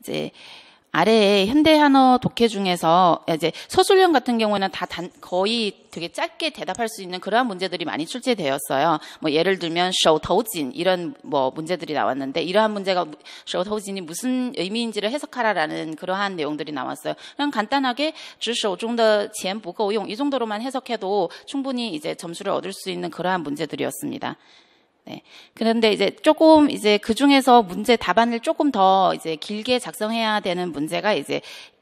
이제 아래에 현대 한어 독해 중에서 이제 서술형 같은 경우에는 다 단, 거의 되게 짧게 대답할 수 있는 그러한 문제들이 많이 출제되었어요. 뭐 예를 들면 쇼토진 이런 뭐 문제들이 나왔는데 이러한 문제가 쇼토진이 무슨 의미인지를 해석하라라는 그러한 내용들이 나왔어요. 그냥 간단하게 주쇼中的钱不够用이 정도로만 해석해도 충분히 이제 점수를 얻을 수 있는 그러한 문제들이었습니다. 네. 그런데 이제 조금 이제 그 중에서 문제 답안을 조금 더 이제 길게 작성해야 되는 문제가 이제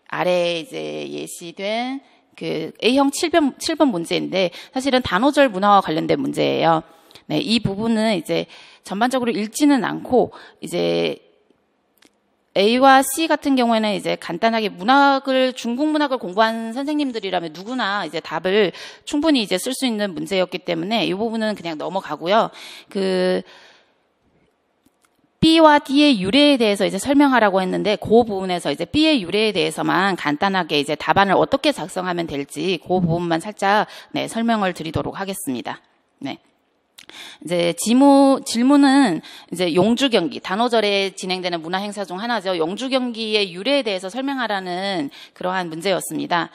아래 이제 예시된 그 A형 7번, 7번 문제인데 사실은 단어절 문화와 관련된 문제예요. 네, 이 부분은 이제 전반적으로 읽지는 않고 이제 A와 C 같은 경우에는 이제 간단하게 문학을 중국 문학을 공부한 선생님들이라면 누구나 이제 답을 충분히 이제 쓸 수 있는 문제였기 때문에 이 부분은 그냥 넘어가고요. 그 B와 D의 유래에 대해서 이제 설명하라고 했는데 그 부분에서 이제 B의 유래에 대해서만 간단하게 이제 답안을 어떻게 작성하면 될지 그 부분만 살짝 네, 설명을 드리도록 하겠습니다. 네. 이제 지모, 질문은 이제 용주 경기 단오절에 진행되는 문화 행사 중 하나죠. 용주 경기의 유래에 대해서 설명하라는 그러한 문제였습니다.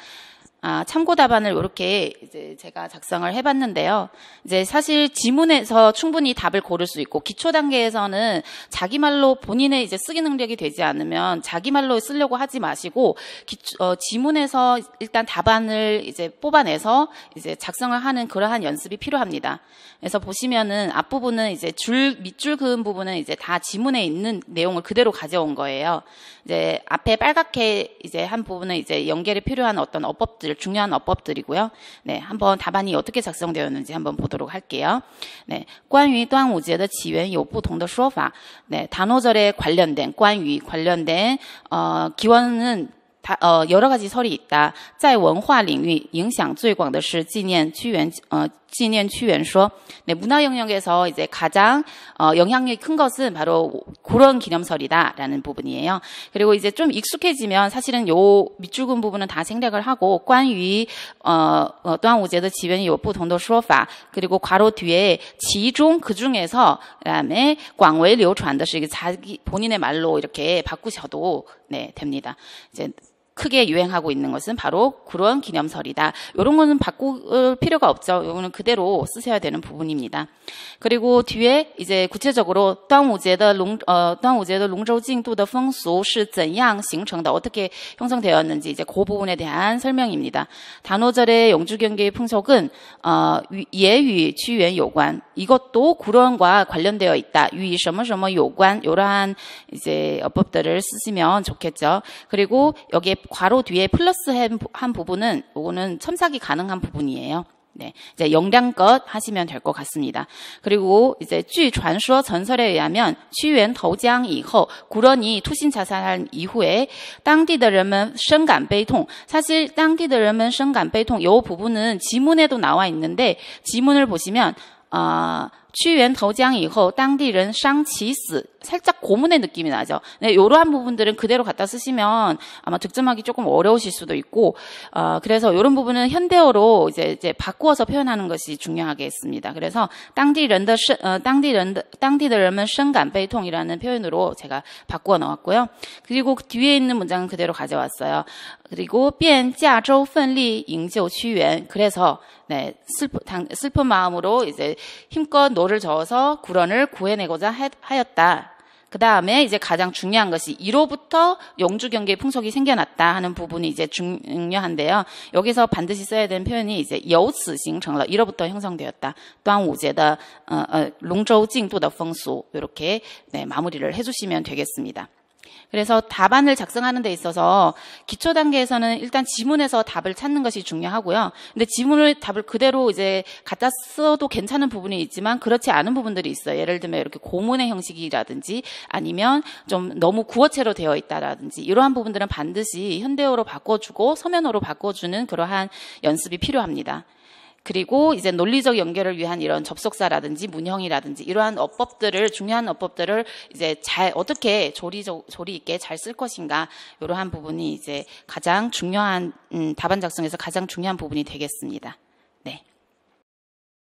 아, 참고 답안을 이렇게 이제 제가 작성을 해봤는데요. 이제 사실 지문에서 충분히 답을 고를 수 있고 기초 단계에서는 자기 말로 본인의 이제 쓰기 능력이 되지 않으면 자기 말로 쓰려고 하지 마시고 기초, 어, 지문에서 일단 답안을 이제 뽑아내서 이제 작성을 하는 그러한 연습이 필요합니다. 그래서 보시면은 앞부분은 이제 줄 밑줄 그은 부분은 이제 다 지문에 있는 내용을 그대로 가져온 거예요. 이제 앞에 빨갛게 이제 한 부분은 이제 연계를 필요한 어떤 어법들 있을 중요한 어법들이고요. 네, 한번 답안이 어떻게 작성되었는지 한번 보도록 할게요. 네, 关于端午节的起源有不同的说法. 네, 단오절에 관련된, 关于 관련된 어, 기원은 他呃여러가지설이있다在文化领域影响最广的是纪念屈原呃纪念屈原说네문화영역에서이제가장어영향력이큰것은바로그런기념설이다라는부분이에요그리고이제좀익숙해지면사실은요밑줄근부분은다생략을하고关于어어端午节的起源有不同的说法그리고괄호뒤에지중그중에서그다음에광외流传的是자기본인의말로이렇게바꾸셔도네됩니다이제 크게 유행하고 있는 것은 바로 그런 기념설이다. 이런 거는 바꿀 필요가 없죠. 이거는 그대로 쓰셔야 되는 부분입니다. 그리고 뒤에 이제 구체적으로 端午节的 롱, 어, 端午节的 롱저우进度的风俗是怎样形成的 어떻게 형성되었는지 이제 그 부분에 대한 설명입니다. 단오절의 영주경계의 풍속은 어, 예유 취연 요관 이것도 구론과 관련되어 있다. 유이 什么什么 요관 이러한 이제 어법들을 쓰시면 좋겠죠. 그리고 여기에 괄호 뒤에 플러스 한 부분은 요거는 첨삭이 가능한 부분이에요. 네, 이제 용량껏 하시면 될 것 같습니다. 그리고 이제 주 전서 전설에 의하면 취연 도장 이후 구런이 투신 자살한 이후에 땅디들은 생간 베이통 사실 땅디들은 생간 베이통 요 부분은 지문에도 나와 있는데 지문을 보시면 아 어, 취源더장 이후 땅디 른 쌍치스 살짝 고문의 느낌이 나죠. 네, 요러한 부분들은 그대로 갖다 쓰시면 아마 득점하기 조금 어려우실 수도 있고 어, 그래서 이런 부분은 현대어로 이제 이제 바꾸어서 표현하는 것이 중요하겠습니다. 그래서 땅디 런더 어, 땅디 런더 디 런은 신간배통이라는 표현으로 제가 바꾸어 넣었고요. 그리고 그 뒤에 있는 문장은 그대로 가져왔어요. 그리고 变자州奋力营救屈原 그래서 네, 슬픈, 당, 슬픈 마음으로 이제 힘껏 노를 저어서 구런을 구해내고자 하였다. 그 다음에 이제 가장 중요한 것이 이로부터 영주 경계의 풍속이 생겨났다 하는 부분이 이제 중요한데요. 여기서 반드시 써야 되는 표현이 이제 여우스 싱成了 이로부터 형성되었다. 또한 우제다 어, 어, 롱저우 징도的风俗 이렇게 네, 마무리를 해주시면 되겠습니다. 그래서 답안을 작성하는 데 있어서 기초 단계에서는 일단 지문에서 답을 찾는 것이 중요하고요. 근데 지문을 답을 그대로 이제 갖다 써도 괜찮은 부분이 있지만 그렇지 않은 부분들이 있어요. 예를 들면 이렇게 고문의 형식이라든지 아니면 좀 너무 구어체로 되어 있다라든지 이러한 부분들은 반드시 현대어로 바꿔주고 서면어로 바꿔주는 그러한 연습이 필요합니다. 그리고 이제 논리적 연결을 위한 이런 접속사라든지 문형이라든지 이러한 어법들을 중요한 어법들을 이제 잘 어떻게 조리적 조리 있게 잘 쓸 것인가 이러한 부분이 이제 가장 중요한 음, 답안 작성에서 가장 중요한 부분이 되겠습니다. 네.